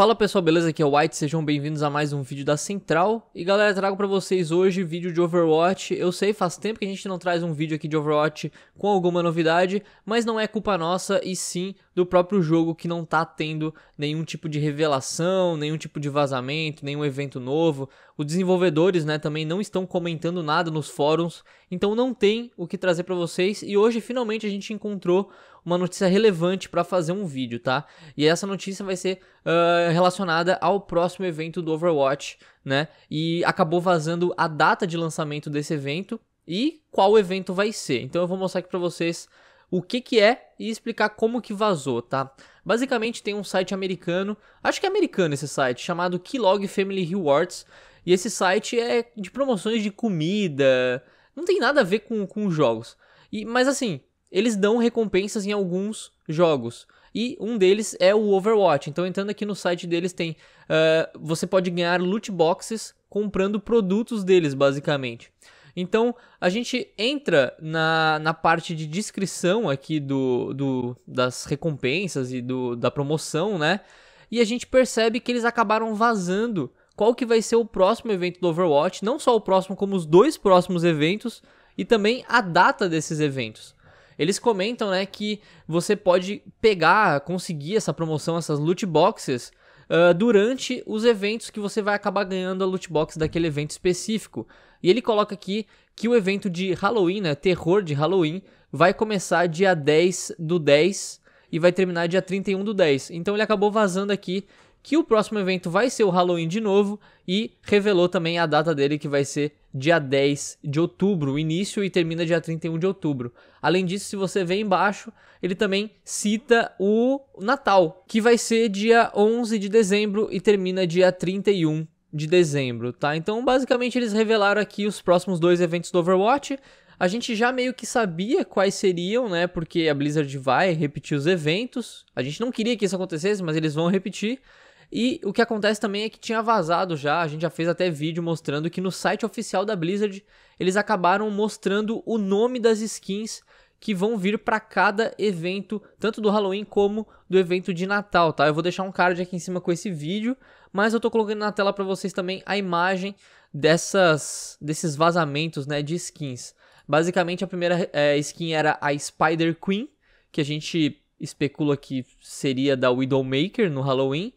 Fala pessoal, beleza? Aqui é o White, sejam bem-vindos a mais um vídeo da Central. E galera, trago para vocês hoje vídeo de Overwatch. Eu sei, faz tempo que a gente não traz um vídeo aqui de Overwatch com alguma novidade, mas não é culpa nossa e sim do próprio jogo que não está tendo nenhum tipo de revelação, nenhum tipo de vazamento, nenhum evento novo. Os desenvolvedores, né, também não estão comentando nada nos fóruns, então não tem o que trazer para vocês e hoje finalmente a gente encontrou uma notícia relevante para fazer um vídeo, tá? E essa notícia vai ser uh, relacionada ao próximo evento do Overwatch, né? E acabou vazando a data de lançamento desse evento e qual evento vai ser. Então eu vou mostrar aqui para vocês o que que é e explicar como que vazou, tá? Basicamente tem um site americano, acho que é americano esse site, chamado Keylog Family Rewards, e esse site é de promoções de comida, não tem nada a ver com, com jogos. E, mas assim, eles dão recompensas em alguns jogos. E um deles é o Overwatch. Então, entrando aqui no site deles, tem. Uh, você pode ganhar loot boxes comprando produtos deles, basicamente. Então a gente entra na, na parte de descrição aqui do, do das recompensas e do, da promoção, né? E a gente percebe que eles acabaram vazando qual que vai ser o próximo evento do Overwatch, não só o próximo, como os dois próximos eventos e também a data desses eventos. Eles comentam, né, que você pode pegar, conseguir essa promoção, essas loot boxes ah, durante os eventos que você vai acabar ganhando a loot box daquele evento específico. E ele coloca aqui que o evento de Halloween, né, terror de Halloween, vai começar dia 10 do 10 e vai terminar dia 31 do 10. Então ele acabou vazando aqui que o próximo evento vai ser o Halloween de novo e revelou também a data dele que vai ser dia 10 de outubro, início e termina dia 31 de outubro. Além disso, se você ver embaixo, ele também cita o Natal, que vai ser dia 11 de dezembro e termina dia 31 de dezembro, tá? Então, basicamente eles revelaram aqui os próximos dois eventos do Overwatch. A gente já meio que sabia quais seriam, né? Porque a Blizzard vai repetir os eventos. A gente não queria que isso acontecesse, mas eles vão repetir. E o que acontece também é que tinha vazado já, a gente já fez até vídeo mostrando que no site oficial da Blizzard eles acabaram mostrando o nome das skins que vão vir para cada evento, tanto do Halloween como do evento de Natal, tá? Eu vou deixar um card aqui em cima com esse vídeo, mas eu tô colocando na tela para vocês também a imagem dessas desses vazamentos, né, de skins. Basicamente a primeira é, skin era a Spider Queen, que a gente especula que seria da Widowmaker no Halloween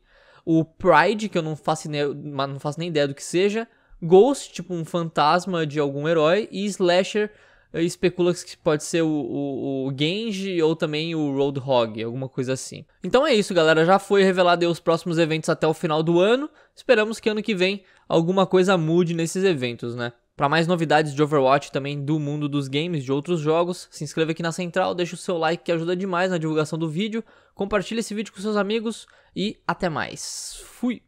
o Pride, que eu não faço, nem, não faço nem ideia do que seja, Ghost, tipo um fantasma de algum herói, e Slasher eh, especula que pode ser o, o, o, Genji ou também o Roadhog, alguma coisa assim. Então é isso, galera. Já foi revelado os próximos eventos até o final do ano. Esperamos que ano que vem alguma coisa mude nesses eventos, né? Para mais novidades de Overwatch também do mundo dos games de outros jogos, se inscreva aqui na central, deixa o seu like que ajuda demais na divulgação do vídeo, compartilhe esse vídeo com seus amigos e até mais. Fui!